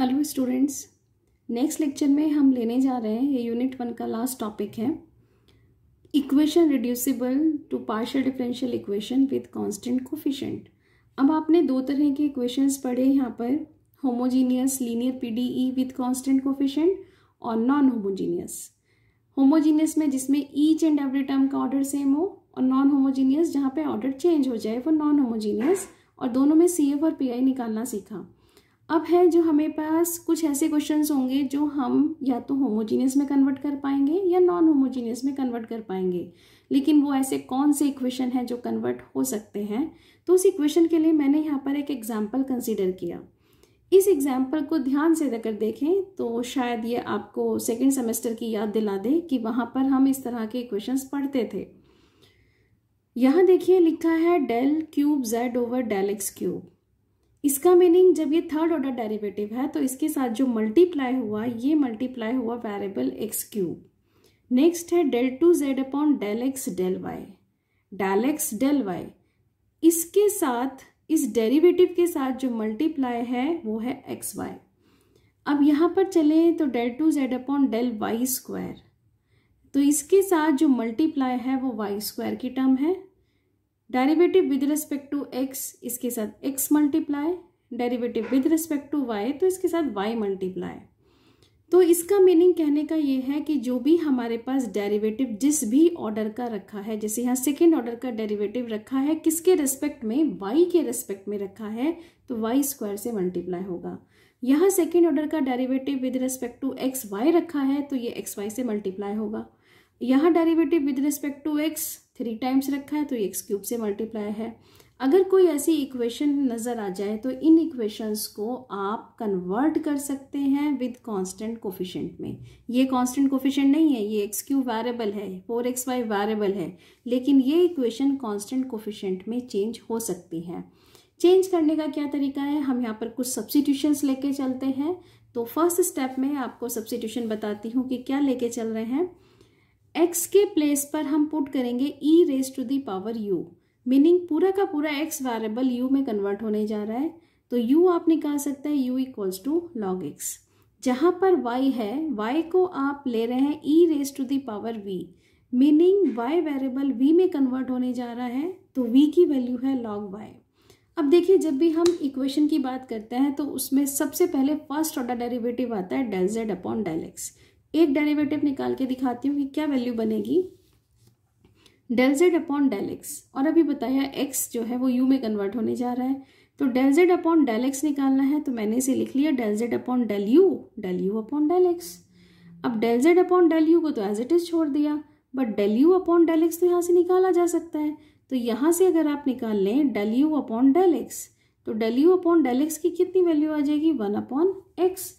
hello students next lecture में हम लेने जा रहे हैं ये यूनिट वन का लास्ट टॉपिक है equation reducible to partial differential equation with constant coefficient अब आपने दो तरह के इक्वेशंस पढ़े यहाँ पर homogeneous linear PDE with constant coefficient और नॉन होमोजीनियस होमोजीनियस में जिसमें ईच एंड एवरी टर्म का ऑर्डर सेम हो और नॉन होमोजीनियस जहाँ पर ऑर्डर चेंज हो जाए वो नॉन होमोजीनियस और दोनों में सी और पी निकालना सीखा अब है जो हमें पास कुछ ऐसे क्वेश्चंस होंगे जो हम या तो होमोजीनियस में कन्वर्ट कर पाएंगे या नॉन होमोजीनियस में कन्वर्ट कर पाएंगे लेकिन वो ऐसे कौन से इक्वेशन हैं जो कन्वर्ट हो सकते हैं तो उस इक्वेशन के लिए मैंने यहाँ पर एक एग्जाम्पल कंसिडर किया इस एग्जाम्पल को ध्यान से अगर देखें तो शायद ये आपको सेकेंड सेमेस्टर की याद दिला दे कि वहाँ पर हम इस तरह के इक्वेशन पढ़ते थे यहाँ देखिए लिखा है del cube Z over del X cube इसका मीनिंग जब ये थर्ड ऑर्डर डेरिवेटिव है तो इसके साथ जो मल्टीप्लाई हुआ ये मल्टीप्लाई हुआ वेरिएबल एक्स क्यूब नेक्स्ट है del two Z upon del x del Y del x del Y इसके साथ इस डेरिवेटिव के साथ जो मल्टीप्लाई है वो है एक्स वाई अब यहाँ पर चले तो del two Z upon del Y square तो इसके साथ जो मल्टीप्लाई है वो वाई स्क्वायर की टर्म है derivative with respect to X इसके साथ X multiply derivative with respect to Y तो इसके साथ वाई मल्टीप्लाई तो इसका मीनिंग कहने का ये है कि जो भी हमारे पास डेरिवेटिव जिस भी ऑर्डर का रखा है जैसे यहाँ सेकेंड ऑर्डर का डेरिवेटिव रखा है किसके रेस्पेक्ट में वाई के रेस्पेक्ट में रखा है तो वाई स्क्वायर से मल्टीप्लाई होगा यहाँ सेकेंड ऑर्डर का derivative with respect to x Y रखा है तो ये एक्स वाई से मल्टीप्लाई होगा यहाँ derivative with respect to X three times रखा है तो एक्स क्यूब से मल्टीप्लाई है अगर कोई ऐसी इक्वेशन नज़र आ जाए तो इन इक्वेशंस को आप कन्वर्ट कर सकते हैं विद कांस्टेंट कोफिशेंट में ये कांस्टेंट कोफिशेंट नहीं है ये एक्स क्यू वेरिएबल है फोर एक्स वाई वेरिएबल है लेकिन ये इक्वेशन कांस्टेंट कोफिशेंट में चेंज हो सकती है चेंज करने का क्या तरीका है हम यहाँ पर कुछ सब्सिट्यूशंस लेके चलते हैं तो फर्स्ट स्टेप में आपको सब्सिट्यूशन बताती हूँ कि क्या लेके चल रहे हैं एक्स के प्लेस पर हम पुट करेंगे E raise to the power you meaning पूरा का पूरा एक्स वेरिएबल यू में कन्वर्ट होने जा रहा है तो यू आप निकाल सकते हैं u equals to log x जहाँ पर वाई है वाई को आप ले रहे हैं e raise to the power v meaning y variable v में कन्वर्ट होने जा रहा है तो वी की वैल्यू है लॉग वाई अब देखिए जब भी हम इक्वेशन की बात करते हैं तो उसमें सबसे पहले फर्स्ट ऑर्डर डेरिवेटिव आता है del z upon del x एक डेरिवेटिव निकाल के दिखाती हूँ कि क्या वैल्यू बनेगी del z upon del x और अभी बताया एक्स जो है वो यू में कन्वर्ट होने जा रहा है तो del z upon del x निकालना है तो मैंने इसे लिख लिया del z upon del u del u upon del x अब del z upon del u को तो एज इट इज छोड़ दिया but del u upon del x तो यहाँ से निकाला जा सकता है तो यहाँ से अगर आप निकाल लें del u upon del x तो del u upon del x की कितनी वैल्यू आ जाएगी वन अपॉन एक्स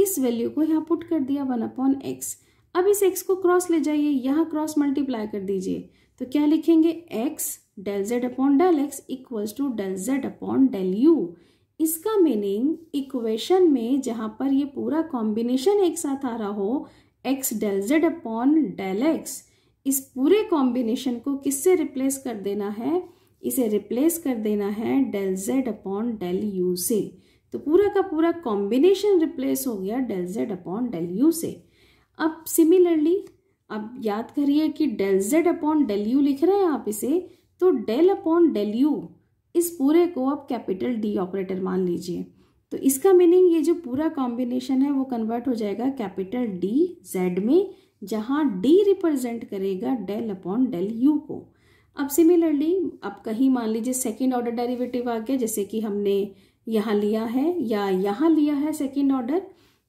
इस वैल्यू को यहाँ पुट कर दिया वन अपॉन एक्स अब इस एक्स को क्रॉस ले जाइए यहाँ क्रॉस मल्टीप्लाई कर दीजिए तो क्या लिखेंगे x del z upon del x equals to del z upon del u इसका मीनिंग इक्वेशन में जहाँ पर ये पूरा कॉम्बिनेशन एक साथ आ रहा हो x del z upon del x इस पूरे कॉम्बिनेशन को किससे रिप्लेस कर देना है इसे रिप्लेस कर देना है del z upon del u से तो पूरा का पूरा कॉम्बिनेशन रिप्लेस हो गया del z upon del u से अब सिमिलरली अब याद करिए कि del z upon del u लिख रहे हैं आप इसे तो डेल अपॉन डेल यू इस पूरे को आप कैपिटल डी ऑपरेटर मान लीजिए तो इसका मीनिंग ये जो पूरा कॉम्बिनेशन है वो कन्वर्ट हो जाएगा कैपिटल डी जेड में जहाँ डी रिप्रेजेंट करेगा डेल अपॉन डेल यू को अब सिमिलरली अब कहीं मान लीजिए सेकेंड ऑर्डर डेरिवेटिव आ गया जैसे कि हमने यहाँ लिया है या यहाँ लिया है सेकेंड ऑर्डर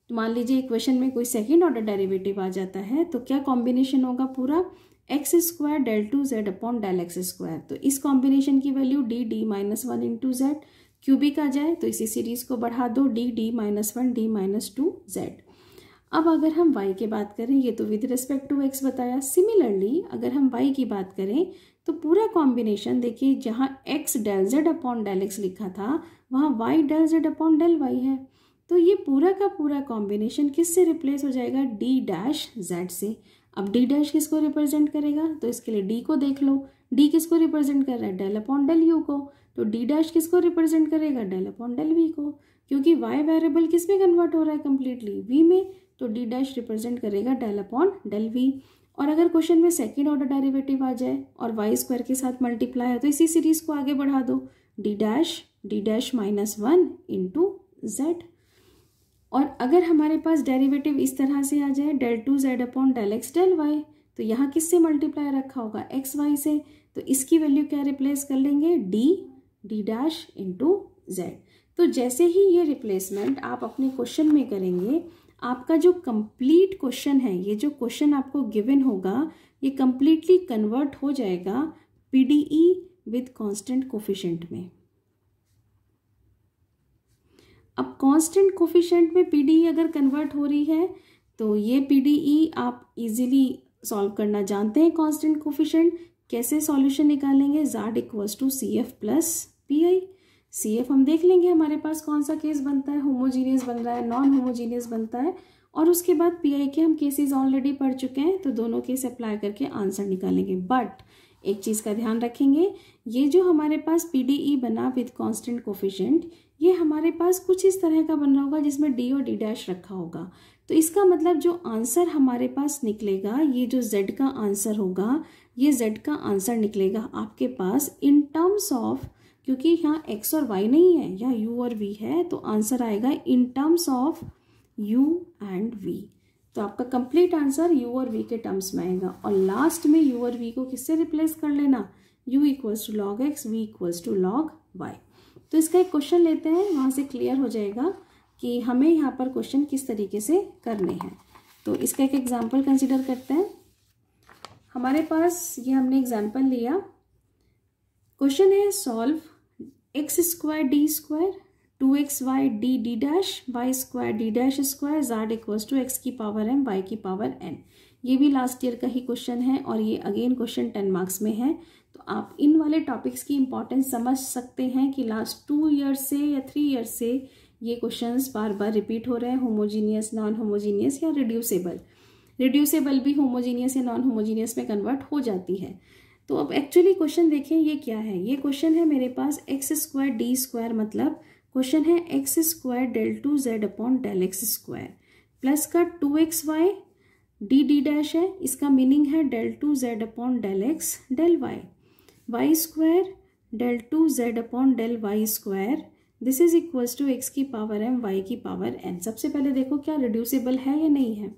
तो मान लीजिए इक्वेशन में कोई सेकेंड ऑर्डर डेरिवेटिव आ जाता है तो क्या कॉम्बिनेशन होगा पूरा x square del two Z upon del x square तो इस कॉम्बिनेशन की value d d minus one into z cubic आ जाए तो इसी सीरीज को बढ़ा दो d d minus one d minus two z अब अगर हम वाई की बात करें ये तो विद रिस्पेक्ट टू एक्स बताया सिमिलरली अगर हम वाई की बात करें तो पूरा कॉम्बिनेशन देखिए जहाँ x del z upon del x लिखा था वहाँ y del z upon del y है तो ये पूरा का पूरा कॉम्बिनेशन किससे रिप्लेस हो जाएगा डी डैश जेड से अब डी डैश किसको रिप्रेजेंट करेगा तो इसके लिए डी को देख लो डी किसको रिप्रेजेंट कर रहा है डेल अपॉन डेल यू को तो डी डैश किसको रिप्रेजेंट करेगा डेल अपॉन डेल वी को क्योंकि वाई वेरिएबल किस में कन्वर्ट हो रहा है कम्प्लीटली वी में तो डी डैश रिप्रेजेंट करेगा डेल अपॉन डेल वी और अगर क्वेश्चन में सेकेंड ऑर्डर डेरिवेटिव आ जाए और वाई स्क्वायर के साथ मल्टीप्लाई है तो इसी सीरीज को आगे बढ़ा दो d dash d dash minus one into z और अगर हमारे पास डेरिवेटिव इस तरह से आ जाए del two Z upon del x del y तो यहाँ किससे मल्टीप्लाई रखा होगा एक्स वाई से तो इसकी वैल्यू क्या रिप्लेस कर लेंगे d d dash into z तो जैसे ही ये रिप्लेसमेंट आप अपने क्वेश्चन में करेंगे आपका जो कंप्लीट क्वेश्चन है ये जो क्वेश्चन आपको गिवन होगा ये कंप्लीटली कन्वर्ट हो जाएगा पीडीई विद कांस्टेंट कोफिशेंट में अब कांस्टेंट कोफिशेंट में पीडीई e अगर कन्वर्ट हो रही है तो ये पीडीई e आप इजीली सॉल्व करना जानते हैं कांस्टेंट कोफिशेंट कैसे सॉल्यूशन निकालेंगे z equals to C F plus P I C F हम देख लेंगे हमारे पास कौन सा केस बनता है होमोजीनियस बन रहा है नॉन होमोजीनियस बनता है और उसके बाद पी आई के हम केसेस ऑलरेडी पढ़ चुके हैं तो दोनों केस अप्लाई करके आंसर निकालेंगे बट एक चीज़ का ध्यान रखेंगे ये जो हमारे पास पी डी ई बना विद कॉन्स्टेंट कोफिशेंट ये हमारे पास कुछ इस तरह का बन रहा होगा जिसमें डी और डी डैश रखा होगा तो इसका मतलब जो आंसर हमारे पास निकलेगा ये जो जेड का आंसर होगा ये जेड का आंसर निकलेगा आपके पास इन टर्म्स ऑफ क्योंकि यहाँ एक्स और वाई नहीं है यहाँ यू और वी है तो आंसर आएगा in terms of u and v तो आपका कंप्लीट आंसर यू और वी के टर्म्स में आएगा और लास्ट में यू और वी को किससे रिप्लेस कर लेना u equals to log x v equals to log y तो इसका एक क्वेश्चन लेते हैं वहाँ से क्लियर हो जाएगा कि हमें यहाँ पर क्वेश्चन किस तरीके से करने हैं तो इसका एक एग्जाम्पल कंसिडर करते हैं हमारे पास ये हमने एग्जाम्पल लिया क्वेश्चन है solve x square d square two x y d d dash y square d dash square जार्ड इक्वल्स टू एक्स की पावर एम वाई की पावर एन ये भी लास्ट ईयर का ही क्वेश्चन है और ये अगेन क्वेश्चन टेन मार्क्स में है तो आप इन वाले टॉपिक्स की इंपॉर्टेंस समझ सकते हैं कि लास्ट टू ईयर से या थ्री ईयर से ये क्वेश्चंस बार बार रिपीट हो रहे हैं होमोजीनियस नॉन होमोजीनियस या रिड्यूसेबल रिड्यूसेबल भी होमोजीनियस या नॉन होमोजीनियस में कन्वर्ट हो जाती है तो अब एक्चुअली क्वेश्चन देखें ये क्या है ये क्वेश्चन है मेरे पास एक्स स्क्वायर डी स्क्वायर मतलब क्वेश्चन है x square del two Z upon del x square plus का two x y d d dash है इसका मीनिंग है del two Z upon del x del y y square del two Z upon del Y square this is equals to x की power m y की power n सबसे पहले देखो क्या reducible है या नहीं है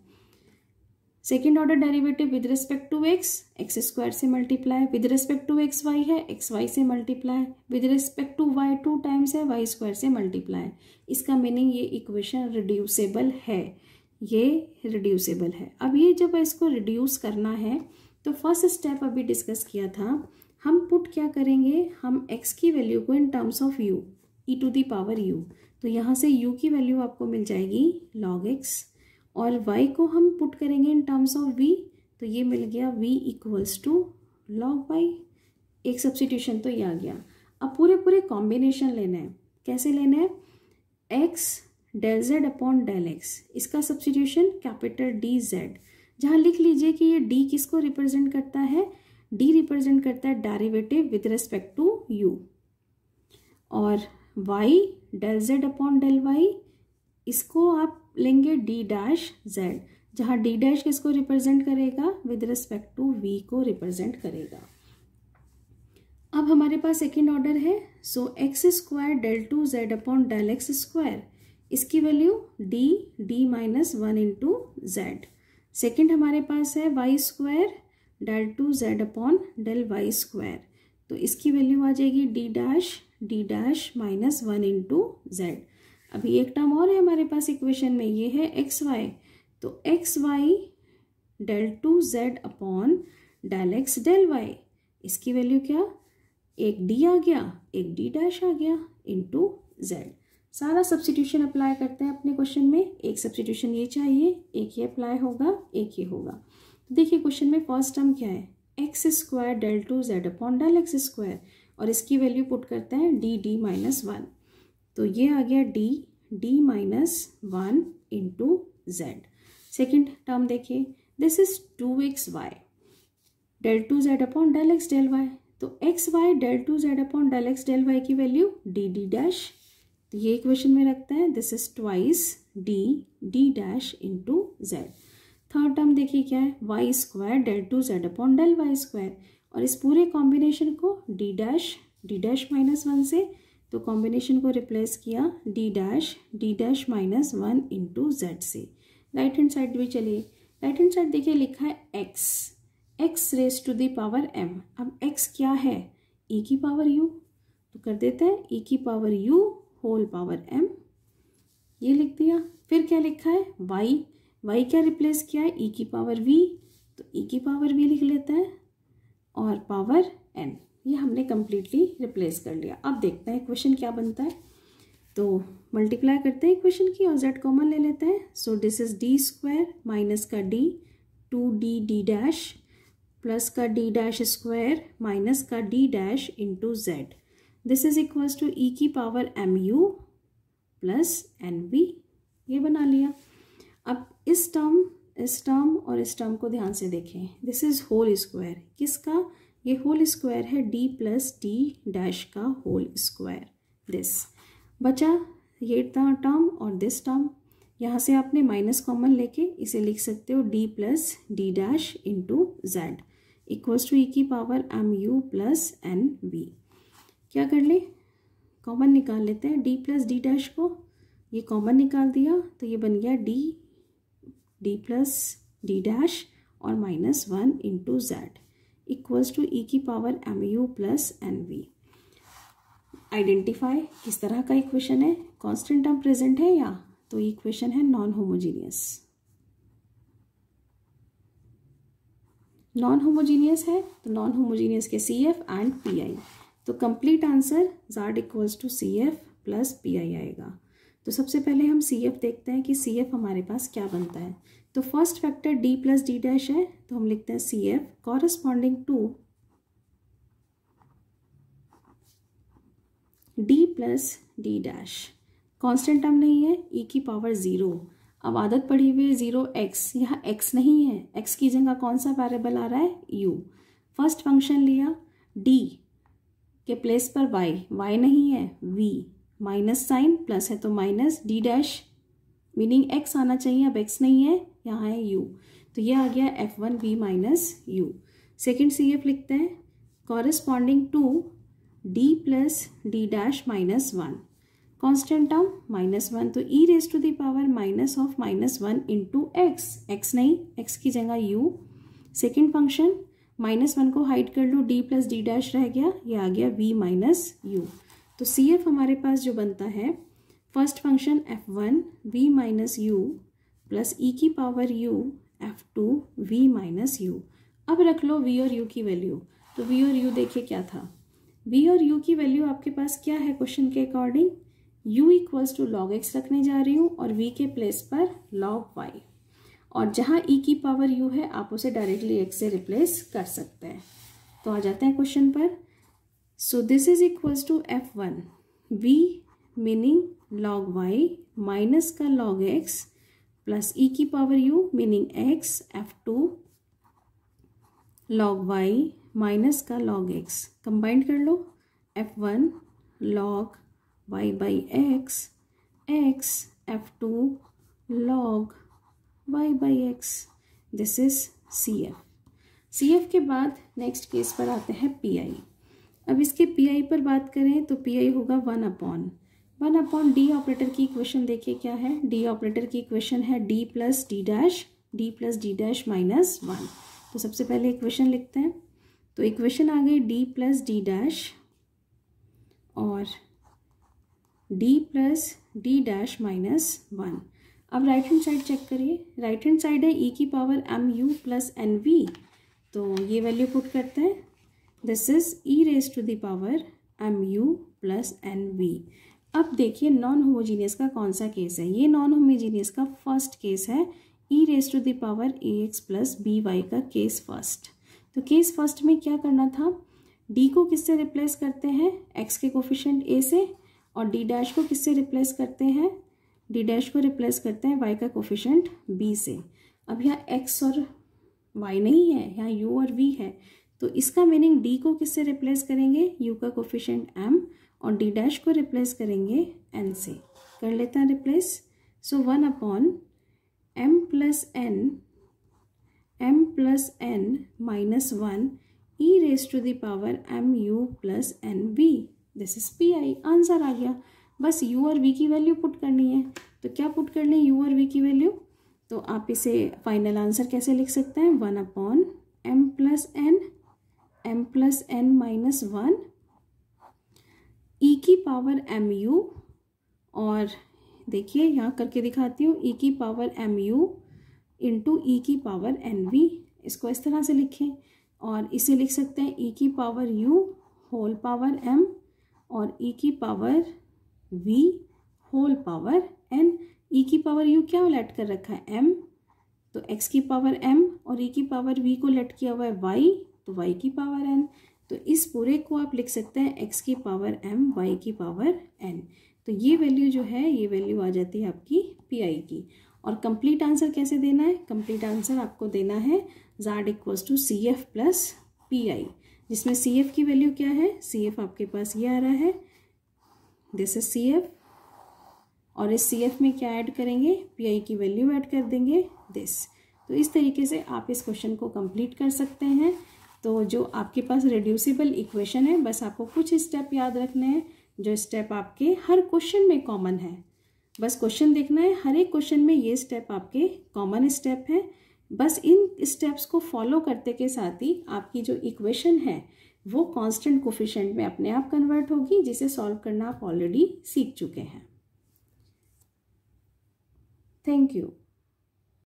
second order derivative with respect to x x square से multiply with respect to x y है एक्स वाई से multiply with respect to y two times है वाई स्क्वायर से मल्टीप्लाई इसका मीनिंग ये इक्वेशन रिड्यूसेबल है ये रिड्यूसेबल है अब ये जब इसको रिड्यूस करना है तो फर्स्ट स्टेप अभी डिस्कस किया था हम पुट क्या करेंगे हम एक्स की वैल्यू को in terms of u e to the power u तो यहाँ से यू की वैल्यू आपको मिल जाएगी लॉग एक्स और y को हम पुट करेंगे इन टर्म्स ऑफ v तो ये मिल गया v equals to log y एक सब्सिट्यूशन तो ये आ गया अब पूरे पूरे कॉम्बिनेशन लेना है कैसे लेना है x del z upon del x इसका सब्सिट्यूशन कैपिटल डी जेड जहाँ लिख लीजिए कि ये d किसको रिप्रेजेंट करता है d रिप्रेजेंट करता है derivative with respect to u और y del z upon del y इसको आप लेंगे डी डैश जेड जहाँ डी डैश किसको रिप्रेजेंट करेगा विद रिस्पेक्ट टू वी को रिप्रेजेंट करेगा अब हमारे पास सेकेंड ऑर्डर है so x square del two Z upon del x square इसकी value d d minus one into z second हमारे पास है y square del two Z upon del Y square तो इसकी वैल्यू आ जाएगी d dash d dash minus one into z अभी एक टर्म और है हमारे पास इक्वेशन में ये है एक्स वाई तो x y del two Z upon del x del y इसकी वैल्यू क्या एक डी आ गया एक डी डैश आ गया इंटू जेड सारा सब्सिट्यूशन अप्लाई करते हैं अपने क्वेश्चन में एक सब्सिट्यूशन ये चाहिए एक ये अप्लाई होगा एक ये होगा तो देखिए क्वेश्चन में फर्स्ट टर्म क्या है x square del two Z upon del x square और इसकी वैल्यू पुट करते हैं डी डी माइनस वन तो ये आ गया d d minus one into z second term देखिए this is two x y del two Z upon del x del y तो x y del two Z upon del x del y की value d d dash तो ये equation में रखते हैं this is twice d d dash into z third term देखिए क्या है y square del two Z upon del Y square और इस पूरे कॉम्बिनेशन को d dash d dash minus one से तो कॉम्बिनेशन को रिप्लेस किया d dash d dash minus one into z से राइट हैंड साइड भी चलिए राइट हैंड साइड देखिए लिखा है x x raise to the power m अब एक्स क्या है ई e की पावर यू तो कर देते हैं ई e की power u whole power m ये लिख दिया फिर क्या लिखा है वाई वाई क्या रिप्लेस किया है ई e की पावर वी तो ई की पावर वी लिख लेते हैं और पावर एन ये हमने कम्प्लीटली रिप्लेस कर लिया अब देखते हैं क्वेश्चन क्या बनता है तो मल्टीप्लाई करते हैं क्वेश्चन की और जेड कॉमन ले लेते हैं so this is d square minus का d two d d dash plus का डी डैश स्क्वायर माइनस का d dash into z this is equals to e की power m u plus n b ये बना लिया अब इस term इस टर्म और इस टर्म को ध्यान से देखें दिस इज होल स्क्वायर किसका ये होल स्क्वायर है डी प्लस डी डैश का होल स्क्वायर दिस बचा ये टर्म और दिस टर्म यहाँ से आपने माइनस कॉमन लेके इसे लिख सकते हो d plus D dash into z equals to e की power m u plus n b क्या कर ले कॉमन निकाल लेते हैं डी प्लस डी डैश को ये कॉमन निकाल दिया तो ये बन गया d d plus D dash और minus one into z equals to e की power m u plus n v identify किस तरह का इक्वेशन है कॉन्स्टेंट टर्म प्रेजेंट है या तो इक्वेशन है नॉन होमोजीनियस नॉन होमोजीनियस है तो नॉन होमोजीनियस के C F and P I तो कंप्लीट आंसर जार्ड equals to C F plus P I आएगा तो सबसे पहले हम सी एफ देखते हैं कि सी एफ हमारे पास क्या बनता है तो first factor d plus D dash है तो हम लिखते हैं C F corresponding to D plus D dash constant term नहीं है ई e की पावर ज़ीरो अब आदत पड़ी हुई है ज़ीरो एक्स यहाँ एक्स नहीं है एक्स की जगह कौन सा वेरिएबल आ रहा है यू फर्स्ट फंक्शन लिया डी के प्लेस पर वाई वाई नहीं है वी माइनस साइन प्लस है तो minus d dash meaning x आना चाहिए अब एक्स नहीं है यहाँ है यू तो ये आ गया F one B minus u second C F लिखते हैं corresponding to D plus D dash minus one constant term minus one तो e raise to the power minus of minus one into x x नहीं x की जगह u second function minus one को hide कर लो D plus D dash रह गया ये आ गया वी माइनस यू तो सी एफ हमारे पास जो बनता है first function F one v minus u plus e e की power u F two v minus u अब रख लो वी और यू की वैल्यू तो वी और यू देखिए क्या था वी और यू की वैल्यू आपके पास क्या है क्वेश्चन के according u equals to log x रखने जा रही हूँ और v के प्लेस पर लॉग y और जहाँ e की पावर u है आप उसे डायरेक्टली x से रिप्लेस कर सकते हैं तो आ जाते हैं क्वेश्चन पर so this is equals to F one v meaning log y minus का log x plus e e की power you meaning x F two log y minus का लॉग एक्स कंबाइंड कर लो F one log y by x x F two log y by x this is C F C F के बाद next case पर आते हैं P I अब इसके पी आई पर बात करें तो पी आई होगा one upon one upon D operator की इक्वेशन देखिए क्या है डी ऑपरेटर की इक्वेशन है D plus D dash D plus D dash minus one तो सबसे पहले इक्वेशन लिखते हैं तो इक्वेशन आ गई डी प्लस डी डैश और D plus D dash minus one अब राइट हैंड साइड चेक करिए राइट हैंड साइड है ई e की power m u plus n v तो ये वैल्यू पुट करते हैं this is e raise to the power m u plus n v अब देखिए नॉन होमोजीनियस का कौन सा केस है ये नॉन होमोजीनियस का फर्स्ट केस है e raise to the power a x plus b y का केस फर्स्ट तो केस फर्स्ट में क्या करना था डी को किससे रिप्लेस करते हैं एक्स के कोफिशेंट ए से और डी डैश को किससे रिप्लेस करते हैं डी डैश को रिप्लेस करते हैं वाई का कोफिशेंट बी से अब यहाँ एक्स और वाई नहीं है यहाँ यू और वी है तो इसका मीनिंग डी को किससे रिप्लेस करेंगे यू का कोफिशेंट एम और डी डैश को रिप्लेस करेंगे एन से कर लेते हैं replace so one upon m plus n m plus n minus one e raise to the power m u plus n v this is P I answer आ गया बस यू और वी की वैल्यू पुट करनी है तो क्या पुट कर लें यू और वी की वैल्यू तो आप इसे फाइनल आंसर कैसे लिख सकते हैं one upon m plus n m plus n minus one e e की पावर एम यू और देखिए यहाँ करके दिखाती हूँ ई e की power m u into e की पावर एन वी इसको इस तरह से लिखें और इसे लिख सकते हैं ई e की power u whole power m और ई की power v whole power n e की पावर यू क्या लेट कर रखा है एम तो एक्स की पावर एम और ई की पावर वी को लेट किया हुआ है वाई तो वाई की पावर एन तो इस पूरे को आप लिख सकते हैं एक्स की पावर एम वाई की पावर एन तो ये वैल्यू जो है ये वैल्यू आ जाती है आपकी पी आई की और कंप्लीट आंसर कैसे देना है कंप्लीट आंसर आपको देना है जार्ड equals to C F plus P I जिसमें सी एफ की वैल्यू क्या है सी एफ आपके पास ये आ रहा है दिस इज सी एफ और इस सी एफ में क्या ऐड करेंगे पी आई की वैल्यू ऐड कर देंगे दिस तो इस तरीके से आप इस क्वेश्चन को कंप्लीट कर सकते हैं तो जो आपके पास रिड्यूसिबल इक्वेशन है बस आपको कुछ स्टेप याद रखने हैं जो स्टेप आपके हर क्वेश्चन में कॉमन है बस क्वेश्चन देखना है हर एक क्वेश्चन में ये स्टेप आपके कॉमन स्टेप हैं बस इन स्टेप्स को फॉलो करते के साथ ही आपकी जो इक्वेशन है वो कांस्टेंट कोफिशेंट में अपने आप कन्वर्ट होगी जिसे सॉल्व करना आप ऑलरेडी सीख चुके हैं थैंक यू